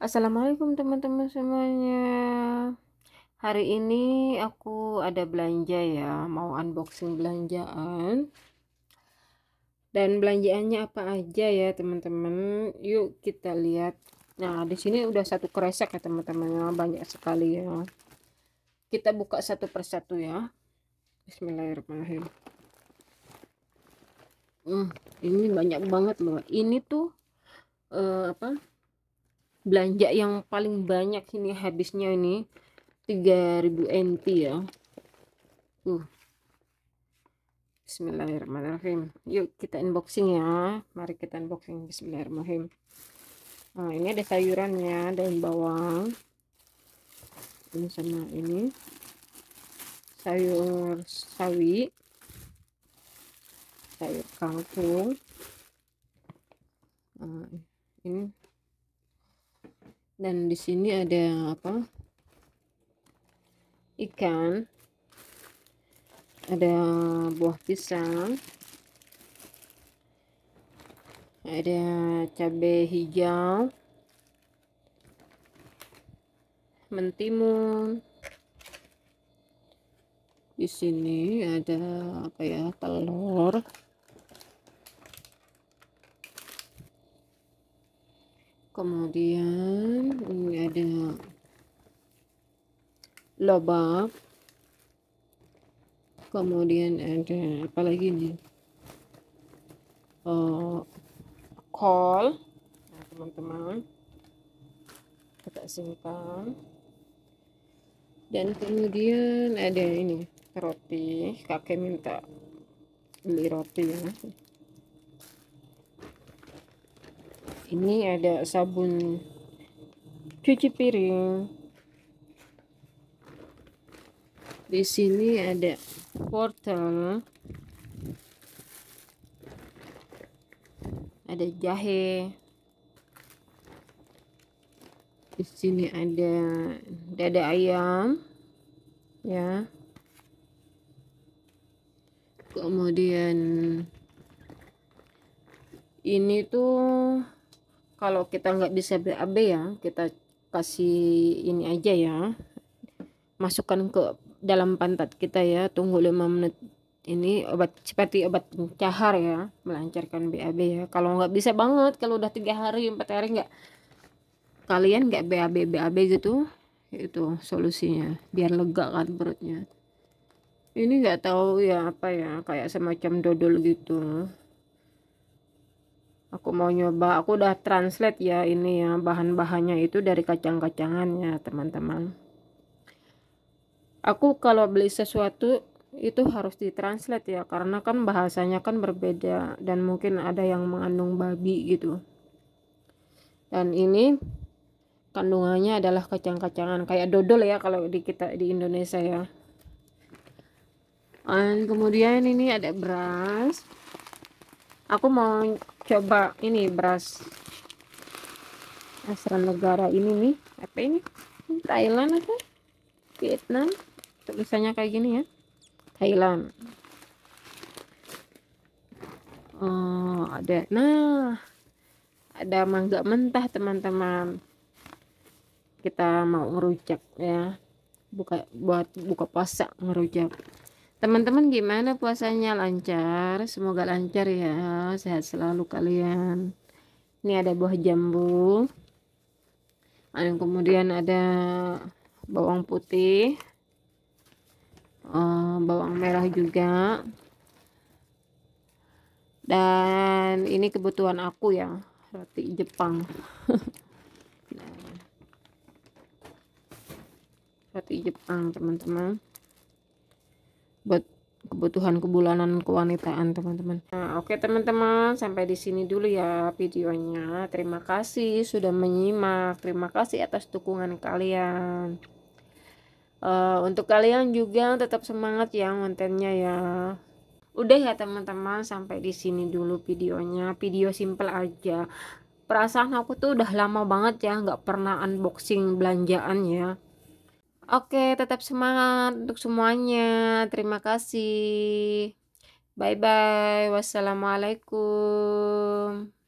Assalamualaikum teman-teman semuanya Hari ini aku ada belanja ya Mau unboxing belanjaan Dan belanjaannya apa aja ya teman-teman Yuk kita lihat Nah di sini udah satu kresek ya teman-teman ya, Banyak sekali ya Kita buka satu persatu ya Bismillahirrahmanirrahim Hmm, ini banyak banget loh. Ini tuh uh, apa? belanja yang paling banyak ini habisnya ini 3000 NT ya uh. Bismillahirrahmanirrahim yuk kita unboxing ya mari kita unboxing Bismillahirrahmanirrahim nah ini ada sayurannya daun bawang ini sama ini sayur sawi sayur kangkung nah, ini dan di sini ada apa ikan ada buah pisang ada cabai hijau mentimun di sini ada apa ya telur kemudian ini ada lobak kemudian ada apa lagi nih eh, uh, kol nah, teman-teman kita simpan dan kemudian ada ini roti kakek minta beli roti ya ini ada sabun cuci piring di sini ada wortel ada jahe di sini ada dada ayam ya kemudian ini tuh kalau kita nggak bisa BAB ya kita kasih ini aja ya masukkan ke dalam pantat kita ya tunggu lima menit ini obat seperti obat cahar ya melancarkan BAB ya kalau nggak bisa banget kalau udah tiga hari empat hari nggak kalian nggak BAB BAB gitu itu solusinya biar lega kan perutnya ini nggak tahu ya apa ya kayak semacam dodol gitu aku mau nyoba aku udah translate ya ini ya bahan-bahannya itu dari kacang-kacangan ya teman-teman aku kalau beli sesuatu itu harus ditranslate ya karena kan bahasanya kan berbeda dan mungkin ada yang mengandung babi gitu dan ini kandungannya adalah kacang-kacangan kayak dodol ya kalau di kita di Indonesia ya dan kemudian ini ada beras aku mau coba ini beras asal negara ini nih apa ini Thailand apa Vietnam tulisannya kayak gini ya Thailand oh ada nah ada mangga mentah teman-teman kita mau ngerujak ya buka buat buka puasa ngerujak Teman-teman gimana puasanya lancar? Semoga lancar ya, sehat selalu kalian. Ini ada buah jambu. Dan kemudian ada bawang putih. Eh, bawang merah juga. Dan ini kebutuhan aku ya, roti Jepang. Nah. Roti Jepang, teman-teman buat kebutuhan kebulanan kewanitaan teman-teman. Nah, oke okay, teman-teman, sampai di sini dulu ya videonya. Terima kasih sudah menyimak. Terima kasih atas dukungan kalian. Uh, untuk kalian juga tetap semangat ya kontennya ya. Udah ya teman-teman, sampai di sini dulu videonya. Video simple aja. Perasaan aku tuh udah lama banget ya nggak pernah unboxing belanjaan ya Oke, tetap semangat untuk semuanya. Terima kasih. Bye bye. Wassalamualaikum.